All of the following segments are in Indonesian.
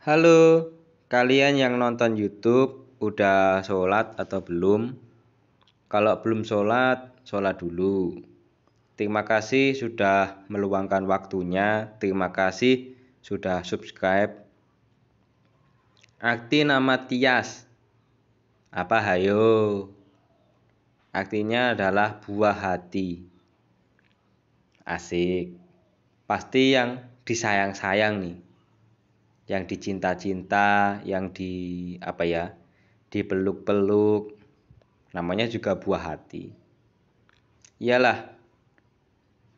Halo, kalian yang nonton YouTube udah sholat atau belum? Kalau belum sholat, sholat dulu. Terima kasih sudah meluangkan waktunya. Terima kasih sudah subscribe. Akti nama Tias. Apa hayo? Artinya adalah buah hati. Asik. Pasti yang disayang-sayang nih yang dicinta-cinta, yang di apa ya, dipeluk-peluk. Namanya juga buah hati. Iyalah,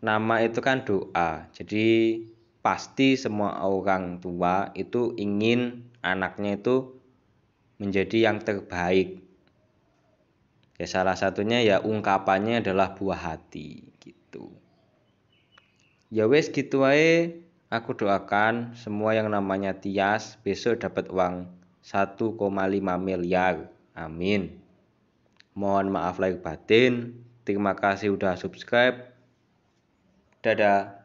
nama itu kan doa. Jadi pasti semua orang tua itu ingin anaknya itu menjadi yang terbaik. Ya salah satunya ya ungkapannya adalah buah hati gitu. Ya wes gitu aja Aku doakan semua yang namanya Tias besok dapat uang 1,5 miliar. Amin. Mohon maaf lahir batin. Terima kasih sudah subscribe. Dadah.